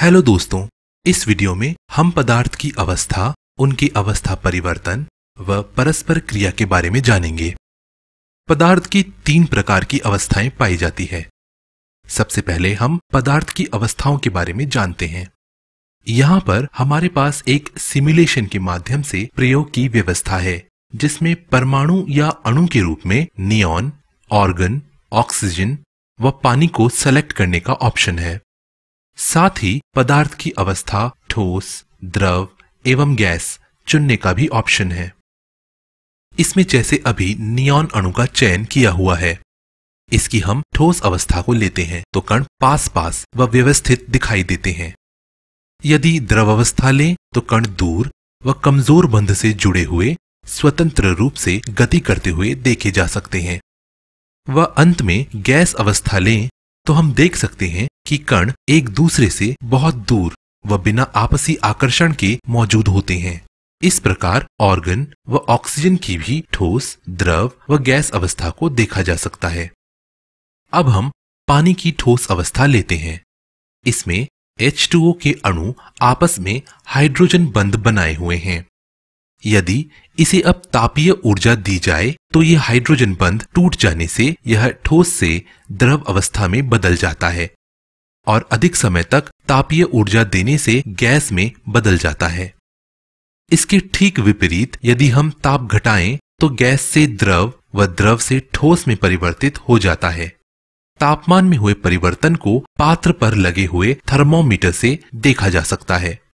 hello दोस्तों इस video में हम पदार्थ की अवस्था उनकी अवस्था परिवर्तन व परस्पर क्रिया के बारे में जानेंगे पदार्थ की तीन प्रकार की अवस्थाएं पाई जाती है सबसे पहले हम पदार्थ की अवस्थाओं के बारे में जानते हैं यहां पर हमारे पास एक सिमुलेशन के माध्यम से प्रयोग की व्यवस्था है जिसमें परमाणु या अणु के रूप में नियॉन ऑर्गन ऑक्सीजन व पानी को सेलेक्ट करने का ऑप्शन है साथ ही पदार्थ की अवस्था ठोस द्रव एवं गैस चुनने का भी ऑप्शन है इसमें जैसे अभी नियॉन अणु का चयन किया हुआ है इसकी हम ठोस अवस्था को लेते हैं तो कण पास पास व व्यवस्थित दिखाई देते हैं यदि द्रव अवस्था लें तो कण दूर व कमजोर बंध से जुड़े हुए स्वतंत्र रूप से गति करते हुए देखे जा सकते हैं व अंत में गैस अवस्था लें तो हम देख सकते हैं कि कण एक दूसरे से बहुत दूर व बिना आपसी आकर्षण के मौजूद होते हैं इस प्रकार ऑर्गन व ऑक्सीजन की भी ठोस द्रव व गैस अवस्था को देखा जा सकता है अब हम पानी की ठोस अवस्था लेते हैं इसमें H2O के अणु आपस में हाइड्रोजन बंद बनाए हुए हैं यदि इसे अब तापीय ऊर्जा दी जाए तो यह हाइड्रोजन बंध टूट जाने से यह ठोस से द्रव अवस्था में बदल जाता है और अधिक समय तक तापीय ऊर्जा देने से गैस में बदल जाता है इसके ठीक विपरीत यदि हम ताप घटाएं तो गैस से द्रव व द्रव से ठोस में परिवर्तित हो जाता है तापमान में हुए परिवर्तन को पात्र पर लगे हुए थर्मोमीटर से देखा जा सकता है